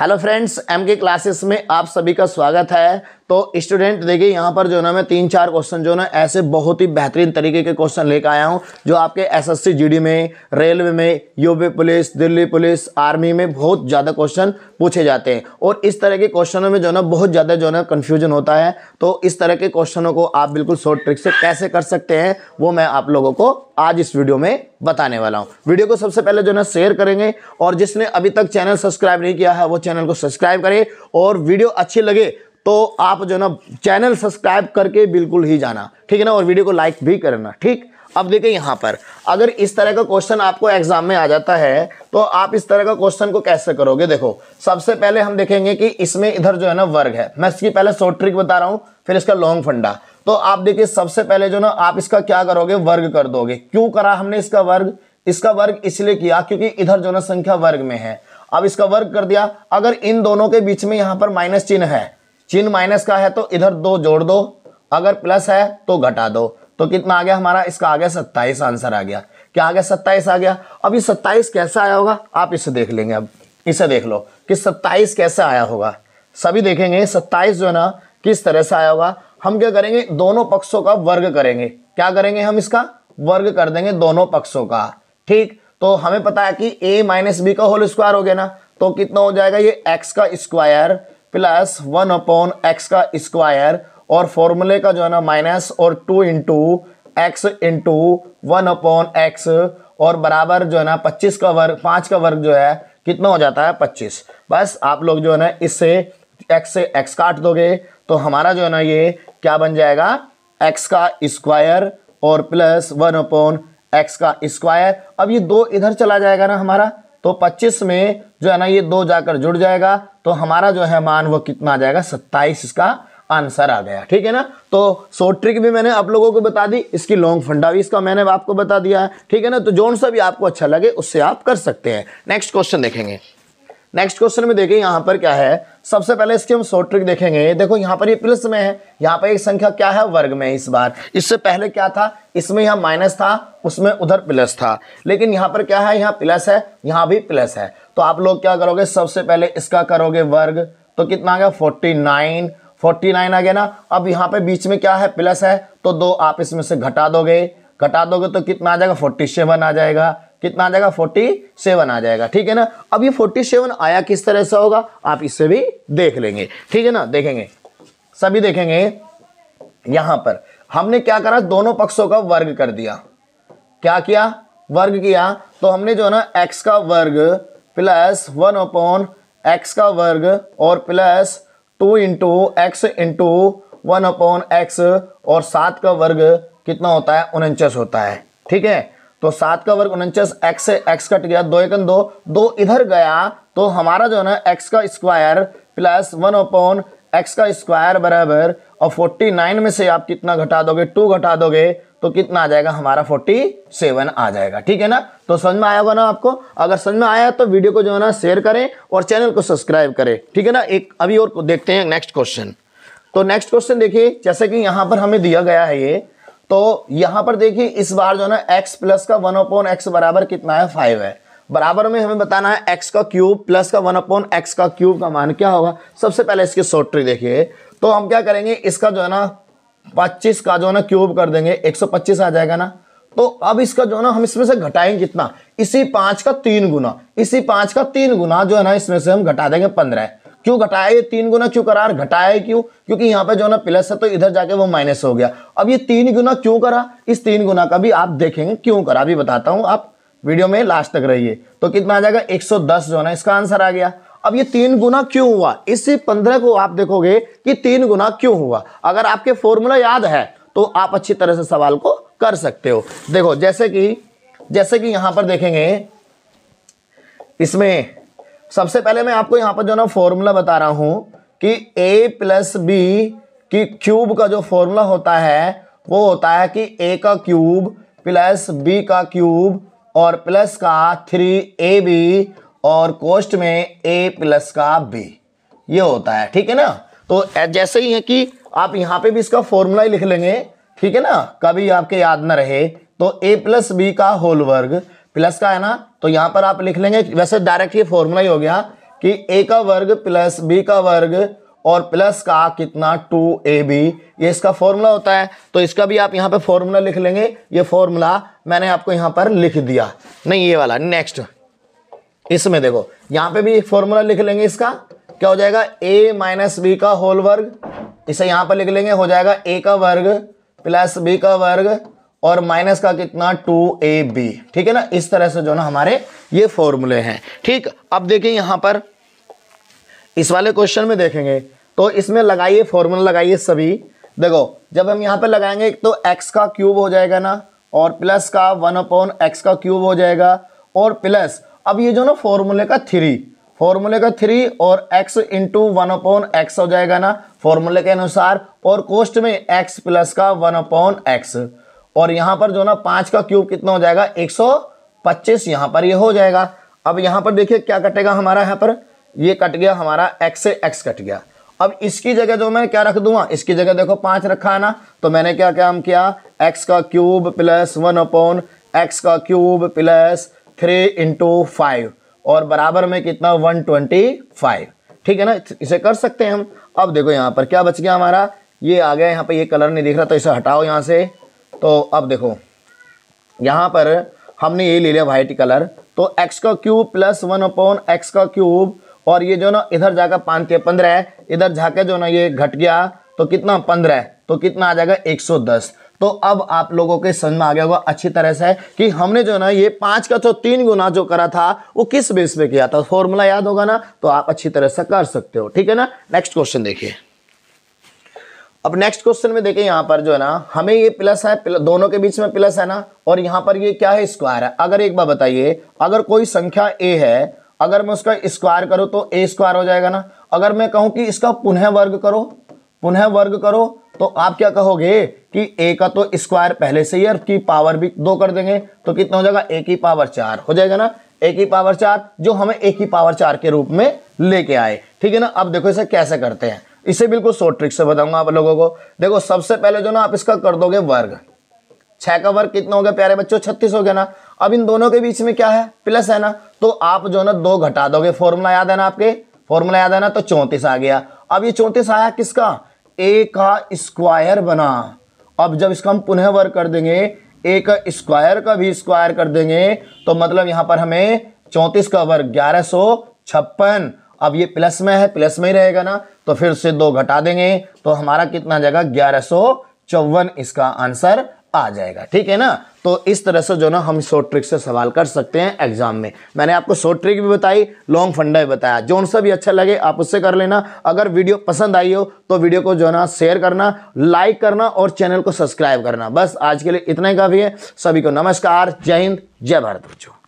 hello friends M K classes में आप सभी का स्वागत है तो स्टूडेंट देखिए यहाँ पर जो ना मैं तीन चार क्वेश्चन जो ना ऐसे बहुत ही बेहतरीन तरीके के क्वेश्चन लेकर आया हूँ जो आपके एसएससी जीडी में रेलवे में UP police Delhi police army में बहुत ज़्यादा क्वेश्चन पूछे जाते हैं और इस तरह के क्वेश्चनों में जो ना बहुत ज़्यादा जो ना कन्फ्यूजन होता है तो इस तरह के क्वेश्चनों को आप बिल्कुल शॉर्ट ट्रिक से कैसे कर सकते हैं वो मैं आप लोगों को आज इस वीडियो में बताने वाला हूँ वीडियो को सबसे पहले जो ना शेयर करेंगे और जिसने अभी तक चैनल सब्सक्राइब नहीं किया है वो चैनल को सब्सक्राइब करें और वीडियो अच्छी लगे तो आप जो है ना चैनल सब्सक्राइब करके बिल्कुल ही जाना ठीक है ना और वीडियो को लाइक भी करना ठीक अब देखिए यहाँ पर अगर इस तरह का क्वेश्चन आपको एग्जाम में आ जाता है तो आप इस तरह का क्वेश्चन को कैसे करोगे देखो सबसे पहले हम देखेंगे कि इसमें इधर जो है ना वर्ग है मैं इसकी पहले शॉर्ट ट्रिक बता रहा हूँ फिर इसका लॉन्ग फंडा तो आप देखिए सबसे पहले जो ना आप इसका क्या करोगे वर्ग कर दोगे क्यों करा हमने इसका वर्ग इसका वर्ग इसलिए किया क्योंकि इधर जो ना संख्या वर्ग में है अब इसका वर्ग कर दिया अगर इन दोनों के बीच में यहाँ पर माइनस चिन्ह है चिन्ह माइनस का है तो इधर दो जोड़ दो अगर प्लस है तो घटा दो तो कितना आ गया हमारा इसका आ गया सत्ताईस आंसर आ गया क्या आ गया सत्ताईस आ गया अब ये सत्ताईस कैसा आया होगा आप इसे देख लेंगे अब इसे देख लो कि सत्ताईस कैसे आया होगा सभी देखेंगे सत्ताईस जो है ना किस तरह से आया होगा हम क्या करेंगे दोनों पक्षों का वर्ग करेंगे क्या करेंगे हम इसका वर्ग कर देंगे दोनों पक्षों का ठीक तो हमें पता है कि a माइनस बी का होल स्क्वायर हो गया ना तो कितना हो जाएगा ये x का square plus one upon X का स्क्वायर और फॉर्मूले का जो है ना माइनस और two into X into one upon X और बराबर जो है ना पच्चीस का वर्ग पाँच का वर्ग जो है कितना हो जाता है पच्चीस बस आप लोग जो है ना इससे एक्स से एक्स काट दोगे तो हमारा जो है ना ये क्या बन जाएगा एक्स का स्क्वायर और प्लस वन अपॉन एक्स का स्क्वायर अब ये दो इधर चला जाएगा ना हमारा तो 25 में जो है ना ये दो जाकर जुड़ जाएगा तो हमारा जो है मान वो कितना आ जाएगा 27 इसका आंसर आ गया ठीक है ना तो शॉर्ट ट्रिक भी मैंने आप लोगों को बता दी इसकी लॉन्ग फंडा भी इसका मैंने आपको बता दिया है ठीक है ना तो जोन सा भी आपको अच्छा लगे उससे आप कर सकते हैं नेक्स्ट क्वेश्चन देखेंगे नेक्स्ट क्वेश्चन में देखें यहां पर क्या है सबसे पहले इसकी हम शॉर्ट ट्रिक देखेंगे देखो यहाँ पर ये प्लस में है यहाँ पर एक संख्या क्या है वर्ग में इस बार इससे पहले क्या था इसमें यहाँ माइनस था उसमें उधर प्लस था लेकिन यहाँ पर क्या है यहाँ प्लस है यहाँ भी प्लस है तो आप लोग क्या करोगे सबसे पहले इसका करोगे वर्ग तो कितना आ गया फोर्टी नाइन फोर्टी नाइन आ गया ना अब यहाँ पे बीच में क्या है प्लस है तो दो आप इसमें से घटा दोगे घटा दोगे तो कितना आ जाएगा फोर्टी सेवन आ जाएगा कितना आ जाएगा फोर्टी सेवन आ जाएगा ठीक है ना अब ये फोर्टी सेवन आया किस तरह से होगा आप इससे भी देख लेंगे ठीक है ना देखेंगे सभी देखेंगे यहां पर हमने क्या करा दोनों पक्षों का वर्ग कर दिया क्या किया वर्ग किया तो हमने जो है ना एक्स का वर्ग प्लस वन अपॉन एक्स का वर्ग और plus two into X into one upon X और सात का वर्ग कितना होता है उनचास होता है ठीक है तो सात का वर्ग उनचास एक्स से एक्स कट गया दो एकन दो दो इधर गया तो हमारा जो है ना एक्स का square plus one upon X का स्क्वायर बराबर और फोर्टी नाइन में से आप कितना घटा दोगे टू घटा दोगे तो कितना आ जाएगा हमारा फोर्टी सेवन आ जाएगा ठीक है ना तो समझ में आया होगा ना आपको अगर समझ में आया तो वीडियो को जो है ना शेयर करें और चैनल को सब्सक्राइब करें ठीक है ना एक अभी और देखते हैं नेक्स्ट क्वेश्चन तो नेक्स्ट क्वेश्चन देखिए जैसे कि यहां पर हमें दिया गया है ये तो यहां पर देखिए इस बार जो है ना एक्स प्लस का वन अपॉन एक्स बराबर कितना है फाइव है बराबर में हमें बताना है एक्स का क्यूब प्लस का वन अपॉन एक्स का क्यूब का मान क्या होगा सबसे पहले इसकी शॉर्ट ट्रिक देखिए तो हम क्या करेंगे इसका जो है ना पच्चीस का जो है ना क्यूब कर देंगे एक सौ पच्चीस आ जाएगा ना तो अब इसका जो है ना हम इसमें से घटाएंगे कितना इसी पांच का तीन गुना इसी पांच का तीन गुना जो है ना इसमें से हम घटा देंगे पंद्रह क्यों घटाया ये तीन गुना क्यों करा घटाया क्यों क्योंकि यहाँ पे जो ना प्लस है तो इधर जाके वो माइनस हो गया अब ये तीन गुना क्यों करा इस तीन गुना का भी आप देखेंगे क्यों करा अभी बताता हूँ आप वीडियो में लास्ट तक रहिए तो कितना आ जाएगा 110 जो है ना इसका आंसर आ गया अब ये तीन गुना क्यों हुआ इसी पंद्रह को आप देखोगे कि तीन गुना क्यों हुआ अगर आपके फॉर्मूला याद है तो आप अच्छी तरह से सवाल को कर सकते हो देखो जैसे कि जैसे कि यहां पर देखेंगे इसमें सबसे पहले मैं आपको यहाँ पर जो ना फॉर्मूला बता रहा हूं कि ए प्लस बी की क्यूब का जो फॉर्मूला होता है वो होता है कि ए का क्यूब प्लस बी का क्यूब और प्लस का थ्री ए बी और कोस्ट में ए प्लस का बी ये होता है ठीक है ना तो जैसे ही है कि आप यहां पे भी इसका फॉर्मूला ही लिख लेंगे ठीक है ना कभी आपके याद ना रहे तो ए प्लस बी का होल वर्ग प्लस का है ना तो यहां पर आप लिख लेंगे वैसे डायरेक्ट ये फॉर्मूला ही हो गया कि ए का वर्ग प्लस बी का वर्ग और प्लस का कितना टू ए बी ये इसका फॉर्मूला होता है तो इसका भी आप यहां पे फॉर्मूला लिख लेंगे ये फॉर्मूला मैंने आपको यहां पर लिख दिया नहीं ये वाला नेक्स्ट इसमें देखो यहां पे भी फॉर्मूला लिख लेंगे इसका क्या हो जाएगा ए माइनस बी का होल वर्ग इसे यहां पर लिख लेंगे हो जाएगा ए का वर्ग प्लस बी का वर्ग और माइनस का कितना टू ए बी ठीक है ना इस तरह से जो ना हमारे ये फॉर्मूले हैं ठीक अब देखिए यहां पर इस वाले क्वेश्चन में देखेंगे तो इसमें लगाइए फॉर्मूला लगाइए सभी देखो जब हम यहां पर लगाएंगे तो एक्स का क्यूब हो जाएगा ना और प्लस का वन अपॉन एक्स का क्यूब हो जाएगा और प्लस अब ये जो ना फॉर्मूले का थ्री फॉर्मूले का थ्री और X into one upon X हो जाएगा ना फॉर्मूले के अनुसार और कोस्ट में एक्स प्लस का वन अपॉन एक्स और यहाँ पर जो ना पांच का क्यूब कितना हो जाएगा एक सौ पच्चीस यहां पर ये यह हो जाएगा अब यहां पर देखिए क्या कटेगा हमारा यहाँ पर ये कट गया हमारा एक्स से एक्स कट गया अब इसकी जगह जो मैं क्या रख दूंगा इसकी जगह देखो पांच रखा है ना तो मैंने क्या काम किया एक्स का cube plus one upon X का cube plus three into five और बराबर में कितना वन ट्वेंटी फाइव ठीक है ना इसे कर सकते हैं हम अब देखो यहाँ पर क्या बच गया हमारा ये आ गया यहाँ पर ये कलर नहीं दिख रहा तो इसे हटाओ यहाँ से तो अब देखो यहाँ पर हमने ये ले लिया वाइट कलर तो एक्स का cube plus one upon X का क्यूब और ये जो ना इधर जाकर पाँच के पंद्रह इधर जाके जो ना ये घट गया तो कितना पंद्रह तो कितना आ जाएगा एक सौ दस तो अब आप लोगों के समझ में आ गया होगा अच्छी तरह से कि हमने जो ना ये पाँच का जो तीन गुना जो करा था वो किस बेस पे किया था फॉर्मूला याद होगा ना तो आप अच्छी तरह से कर सकते हो ठीक है ना नेक्स्ट क्वेश्चन देखिए अब नेक्स्ट क्वेश्चन में देखें यहां पर जो है ना हमें ये प्लस है प्ल, दोनों के बीच में प्लस है ना और यहां पर ये क्या है स्क्वायर है अगर एक बार बताइए अगर कोई संख्या ए है अगर मैं उसका स्क्वायर करूं तो ए स्क्वायर हो जाएगा ना अगर मैं कहूं कि इसका पुनः वर्ग करो पुनः वर्ग करो तो आप क्या कहोगे कि ए का तो स्क्वायर पहले से ही है की पावर भी दो कर देंगे तो कितना हो जाएगा ए की पावर चार हो जाएगा ना ए की पावर चार जो हमें ए की पावर चार के रूप में लेके आए ठीक है ना अब देखो इसे कैसे करते हैं इसे बिल्कुल शॉर्ट ट्रिक से बताऊंगा आप लोगों को देखो सबसे पहले जो ना आप इसका कर दोगे वर्ग छह का वर्ग कितना हो गया प्यारे बच्चों छत्तीस हो गया ना अब इन दोनों के बीच में क्या है प्लस है ना तो आप जो ना दो घटा दोगे फॉर्मूला याद है ना आपके फॉर्मूला याद है ना तो चौंतीस आ गया अब ये चौंतीस आया किसका ए का स्क्वायर बना अब जब इसका हम पुनः वर्ग कर देंगे ए का स्क्वायर का भी स्क्वायर कर देंगे तो मतलब यहां पर हमें चौंतीस का वर्ग ग्यारह सौ छप्पन अब ये प्लस में है प्लस में ही रहेगा ना तो फिर से दो घटा देंगे तो हमारा कितना जाएगा ग्यारह चौवन इसका आंसर आ जाएगा ठीक है ना तो इस तरह से जो ना हम शॉर्ट ट्रिक से सवाल कर सकते हैं एग्जाम में मैंने आपको शॉर्ट ट्रिक भी बताई लॉन्ग फंडा भी बताया जो उनसे भी अच्छा लगे आप उससे कर लेना अगर वीडियो पसंद आई हो तो वीडियो को जो है ना शेयर करना लाइक करना और चैनल को सब्सक्राइब करना बस आज के लिए इतना ही काफ़ी है सभी को नमस्कार जय हिंद जय भारत बच्चों